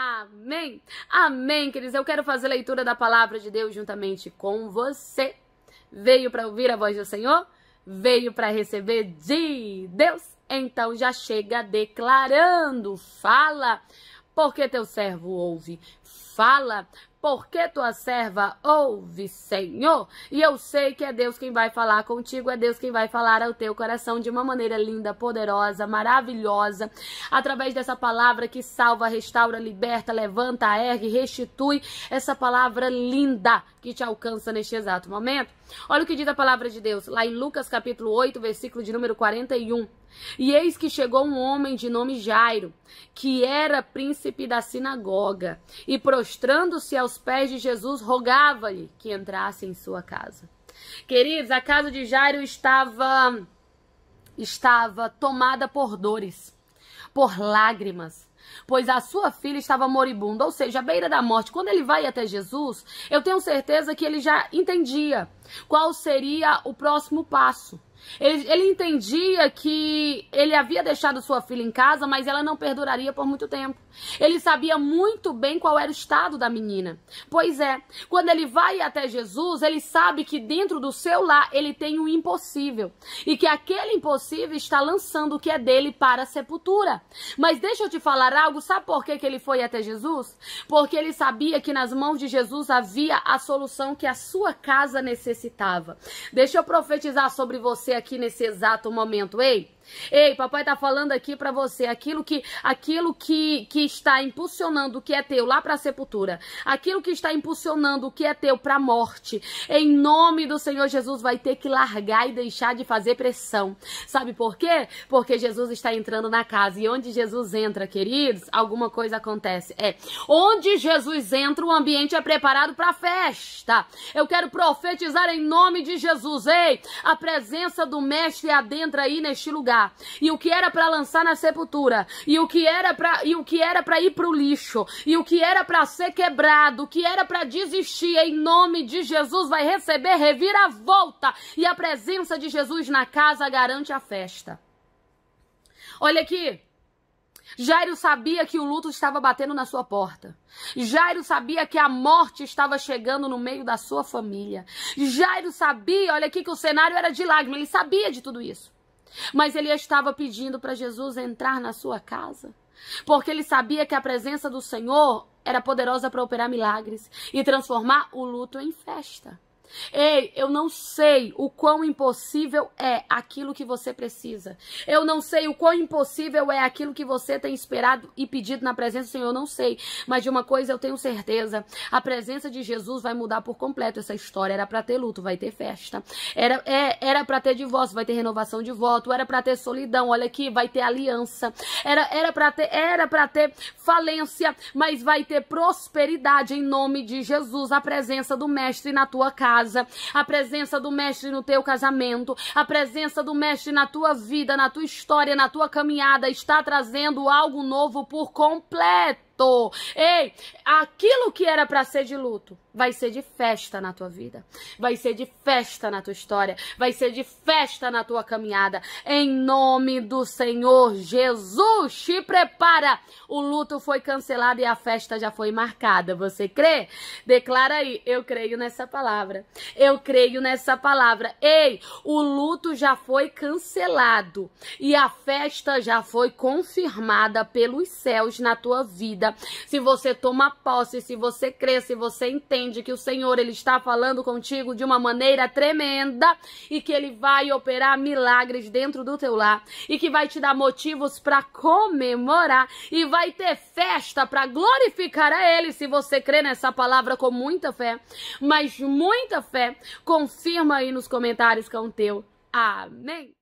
Amém. Amém, queridos. Eu quero fazer leitura da palavra de Deus juntamente com você. Veio para ouvir a voz do Senhor? Veio para receber de Deus? Então já chega declarando, fala porque teu servo ouve. Fala, porque tua serva ouve, Senhor. E eu sei que é Deus quem vai falar contigo, é Deus quem vai falar ao teu coração de uma maneira linda, poderosa, maravilhosa, através dessa palavra que salva, restaura, liberta, levanta, ergue, restitui, essa palavra linda que te alcança neste exato momento. Olha o que diz a palavra de Deus, lá em Lucas capítulo 8, versículo de número 41. E eis que chegou um homem de nome Jairo, que era príncipe da sinagoga, e prostrando-se aos pés de Jesus, rogava-lhe que entrasse em sua casa. Queridos, a casa de Jairo estava estava tomada por dores, por lágrimas, pois a sua filha estava moribunda, ou seja, à beira da morte. Quando ele vai até Jesus, eu tenho certeza que ele já entendia qual seria o próximo passo. Ele, ele, entendia que ele havia deixado sua filha em casa, mas ela não perduraria por muito tempo. Ele sabia muito bem qual era o estado da menina. Pois é, quando ele vai até Jesus, ele sabe que dentro do seu lar ele tem o um impossível e que aquele impossível está lançando o que é dele para a sepultura. Mas deixa eu te falar algo, sabe por que, que ele foi até Jesus? Porque ele sabia que nas mãos de Jesus havia a solução que a sua casa necessitava. Deixa eu profetizar sobre você você aqui nesse exato momento, ei? Ei, papai tá falando aqui para você aquilo que aquilo que, que está impulsionando o que é teu lá para a sepultura, aquilo que está impulsionando o que é teu para a morte. Em nome do Senhor Jesus vai ter que largar e deixar de fazer pressão. Sabe por quê? Porque Jesus está entrando na casa e onde Jesus entra, queridos, alguma coisa acontece. É, onde Jesus entra, o ambiente é preparado para festa. Eu quero profetizar em nome de Jesus, ei, a presença graça do mestre adentra aí neste lugar. E o que era para lançar na sepultura, e o que era para e o que era para ir pro lixo, e o que era para ser quebrado, o que era para desistir em nome de Jesus vai receber reviravolta e a presença de Jesus na casa garante a festa. Olha aqui, Jairo sabia que o luto estava batendo na sua porta. Jairo sabia que a morte estava chegando no meio da sua família. Jairo sabia, olha aqui, que o cenário era de lágrimas. Ele sabia de tudo isso. Mas ele estava pedindo para Jesus entrar na sua casa. Porque ele sabia que a presença do Senhor era poderosa para operar milagres e transformar o luto em festa. Ei, eu não sei o quão impossível é aquilo que você precisa. Eu não sei o quão impossível é aquilo que você tem esperado e pedido na presença do Senhor. Eu não sei. Mas de uma coisa eu tenho certeza: a presença de Jesus vai mudar por completo essa história. Era para ter luto, vai ter festa. Era é, era para ter divórcio, vai ter renovação de voto. Era para ter solidão, olha aqui, vai ter aliança. Era era para ter era para ter falência, mas vai ter prosperidade em nome de Jesus, a presença do mestre na tua casa casa, a presença do mestre no teu casamento, a presença do mestre na tua vida, na tua história, na tua caminhada, está trazendo algo novo por completo. Ei, aquilo que era para ser de luto vai ser de festa na tua vida. Vai ser de festa na tua história. Vai ser de festa na tua caminhada. Em nome do Senhor Jesus, te prepara. O luto foi cancelado e a festa já foi marcada. Você crê? Declara aí, eu creio nessa palavra. Eu creio nessa palavra. Ei, o luto já foi cancelado e a festa já foi confirmada pelos céus na tua vida se você toma posse, se você crê, se você entende que o Senhor ele está falando contigo de uma maneira tremenda e que ele vai operar milagres dentro do teu lar e que vai te dar motivos para comemorar e vai ter festa para glorificar a ele se você crê nessa palavra com muita fé, mas muita fé. Confirma aí nos comentários que é um teu. Amém.